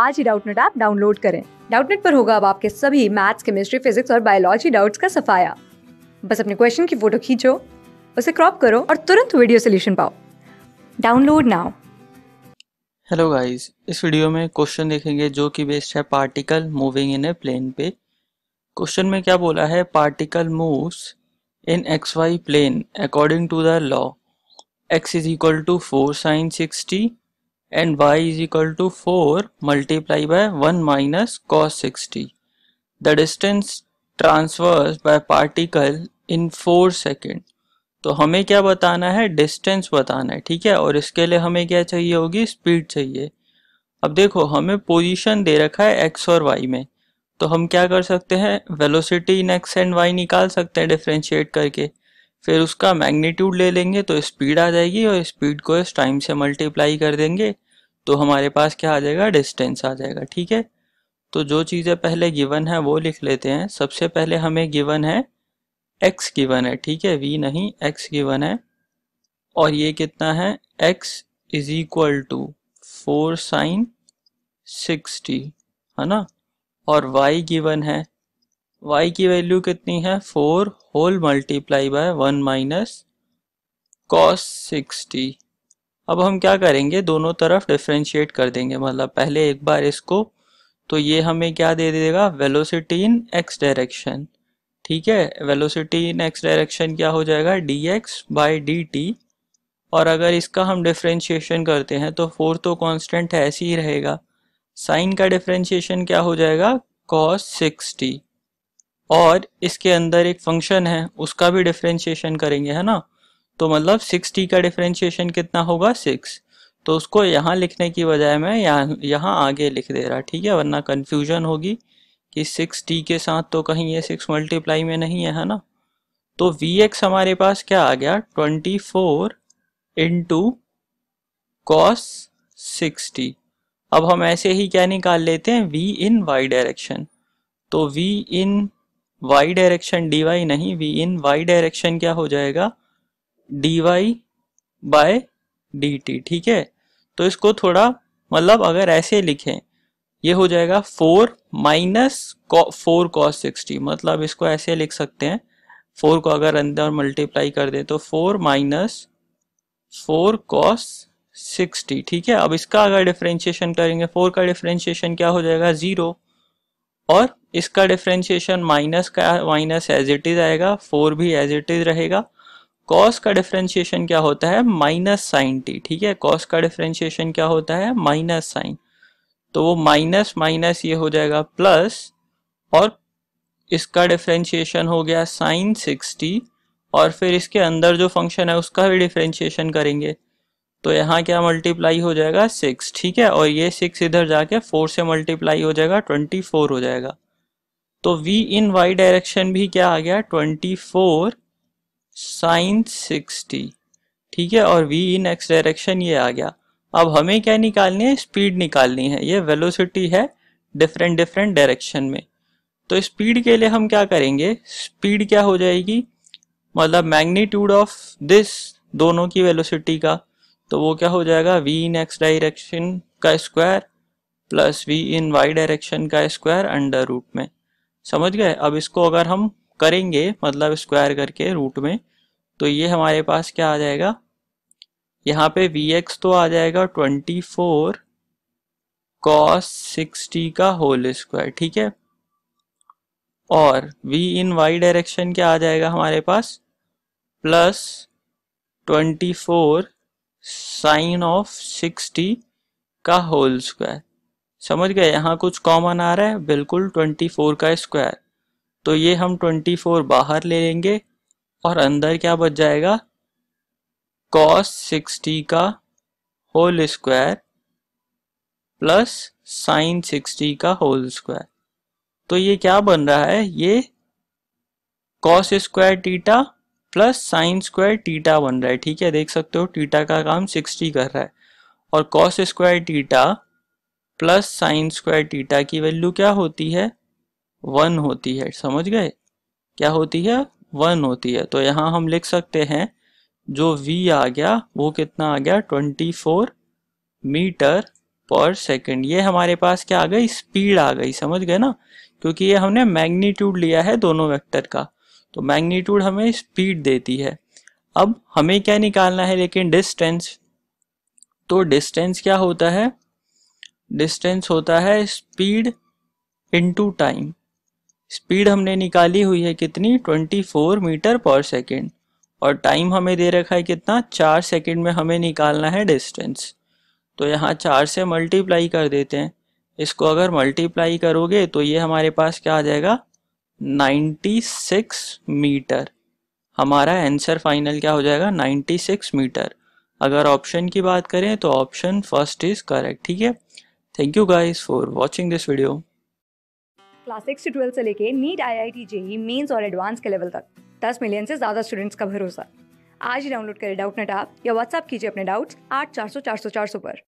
आज ही Doubtnut app download करें डाउटनेट पर होगा अब आपके सभी मैथ्स केमिस्ट्री फिजिक्स और बायोलॉजी डाउट्स का सफाया बस अपने क्वेश्चन की फोटो खींचो उसे क्रॉप करो और तुरंत वीडियो सोल्यूशन पाओ डाउनलोड नाउ हेलो गाइस इस वीडियो में क्वेश्चन देखेंगे जो कि बेस्ड है particle moving in a plane पे क्वेश्चन में क्या बोला है particle moves in x y plane according to the law x is equal to four sine sixty and y is equal to four multiply by one minus cos sixty the distance transfers by particle in four second तो हमें क्या बताना है distance बताना है ठीक है और इसके लिए हमें क्या चाहिए होगी स्पीड चाहिए अब देखो हमें पोजीशन दे रखा है एक्स और वाई में तो हम क्या कर सकते हैं velocity in x and y निकाल सकते हैं डिफ्रेंशिएट करके फिर उसका मैग्नीट्यूड ले लेंगे तो स्पीड आ जाएगी और स्पीड को इस टाइम से मल्टीप्लाई कर देंगे तो हमारे पास क्या आ जाएगा डिस्टेंस आ जाएगा ठीक है तो जो चीज़ें पहले गिवन है वो लिख लेते हैं सबसे पहले हमें गिवन है एक्स गिवन है ठीक है वी नहीं एक्स गिवन है और ये कितना है x is equal to four sine sixty है ना और वाई गिवन है y की वैल्यू कितनी है four whole multiply by one minus cos sixty अब हम क्या करेंगे दोनों तरफ डिफ्रेंशिएट कर देंगे मतलब पहले एक बार इसको तो ये हमें क्या दे देगा वेलोसिटी इन एक्स डायरेक्शन ठीक है वेलोसिटी इन एक्स डायरेक्शन क्या हो जाएगा d x by d t और अगर इसका हम डिफ्रेंशिएशन करते हैं तो फोर तो कांस्टेंट ऐसे ही रहेगा साइन का डिफ्रेंशिएशन क्या हो जाएगा कॉस सिक्सटी और इसके अंदर एक फंक्शन है उसका भी डिफ्रेंशिएशन करेंगे है ना तो मतलब सिक्स टी का डिफ्रेंशिएशन कितना होगा सिक्स तो उसको यहाँ लिखने की बजाय मैं यहाँ यहाँ आगे लिख दे रहा ठीक है वरना कन्फ्यूजन होगी कि सिक्स टी के साथ तो कहीं ये सिक्स मल्टीप्लाई में नहीं है है ना तो वी एक्स हमारे पास क्या आ गया twenty four into cos sixty अब हम ऐसे ही क्या निकाल लेते हैं वी इन वाई डायरेक्शन तो v in y direction d y नहीं वी इन वाई डायरेक्शन क्या हो जाएगा d y by d t ठीक है तो इसको थोड़ा मतलब अगर ऐसे लिखें ये हो जाएगा four minus four cos sixty मतलब इसको ऐसे लिख सकते हैं फोर को अगर अंदर मल्टीप्लाई कर दे तो four minus four cos sixty ठीक है अब इसका अगर डिफ्रेंशिएशन करेंगे फोर का डिफ्रेंशिएशन क्या हो जाएगा जीरो और इसका डिफ्रेंशिएशन माइनस का माइनस एज इट इज आएगा फोर भी एज इट इज रहेगा कॉस का डिफ्रेंशिएशन क्या होता है माइनस साइन टी ठीक है कॉस का डिफ्रेंशिएशन क्या होता है माइनस साइन तो वो माइनस माइनस ये हो जाएगा प्लस और इसका डिफ्रेंशिएशन हो गया साइन सिक्सटी और फिर इसके अंदर जो फंक्शन है उसका भी डिफ्रेंशिएशन करेंगे तो यहाँ क्या मल्टीप्लाई हो जाएगा सिक्स ठीक है और ये सिक्स इधर जाके फोर से मल्टीप्लाई हो जाएगा ट्वेंटी फोर हो जाएगा तो v इन y डायरेक्शन भी क्या आ गया ट्वेंटी फोर साइन सिक्सटी ठीक है और v इन x डायरेक्शन ये आ गया अब हमें क्या निकालनी है स्पीड निकालनी है ये वेलोसिटी है डिफरेंट डिफरेंट डायरेक्शन में तो स्पीड के लिए हम क्या करेंगे स्पीड क्या हो जाएगी मतलब मैग्नीट्यूड ऑफ दिस दोनों की वेलोसिटी का तो वो क्या हो जाएगा वी इन एक्स डायरेक्शन का square plus v in y direction का स्क्वायर अंडर रूट में समझ गए अब इसको अगर हम करेंगे मतलब स्क्वायर करके रूट में तो ये हमारे पास क्या आ जाएगा यहाँ पे वी एक्स तो आ जाएगा ट्वेंटी फोर कॉस सिक्सटी का होल स्क्वायर ठीक है और v इन y डायरेक्शन क्या आ जाएगा हमारे पास plus twenty four sine of sixty का होल स्क्वायर समझ गए यहाँ कुछ कॉमन आ रहा है बिल्कुल ट्वेंटी फोर का स्क्वायर तो ये हम ट्वेंटी फोर बाहर ले लेंगे और अंदर क्या बच जाएगा कॉस सिक्सटी का whole square plus sine sixty का होल स्क्वायर तो ये क्या बन रहा है ये cos square theta plus sine square theta बन रहा है ठीक है देख सकते हो टीटा का काम 60 कर रहा है और cos square theta plus sine square theta की वैल्यू क्या होती है वन होती है समझ गए क्या होती है वन होती है तो यहाँ हम लिख सकते हैं जो v आ गया वो कितना आ गया twenty four metre per second ये हमारे पास क्या आ गई स्पीड आ गई समझ गए ना क्योंकि ये हमने मैग्नीट्यूड लिया है दोनों वेक्टर का तो मैग्नीट्यूड हमें स्पीड देती है अब हमें क्या निकालना है लेकिन डिस्टेंस तो डिस्टेंस क्या होता है डिस्टेंस होता है स्पीड इनटू टाइम स्पीड हमने निकाली हुई है कितनी 24 मीटर पर सेकेंड और टाइम हमें दे रखा है कितना चार सेकेंड में हमें निकालना है डिस्टेंस तो यहाँ चार से मल्टीप्लाई कर देते हैं इसको अगर मल्टीप्लाई करोगे तो ये हमारे पास क्या आ जाएगा 96 मीटर हमारा आंसर फाइनल क्या हो जाएगा 96 मीटर अगर ऑप्शन की बात करें तो ऑप्शन फर्स्ट इज करेक्ट ठीक है thank you guys for watching this video class six से ट्वेल्थ से लेके NEET IIT JEE mains और एडवांस के लेवल तक दस मिलियन से ज़्यादा स्टूडेंट्स का भरोसा आज ही डाउनलोड करें डाउट नेट आप या व्हाट्सअप कीजिए अपने डाउट्स आठ चार सौ चार सौ चार सौ पर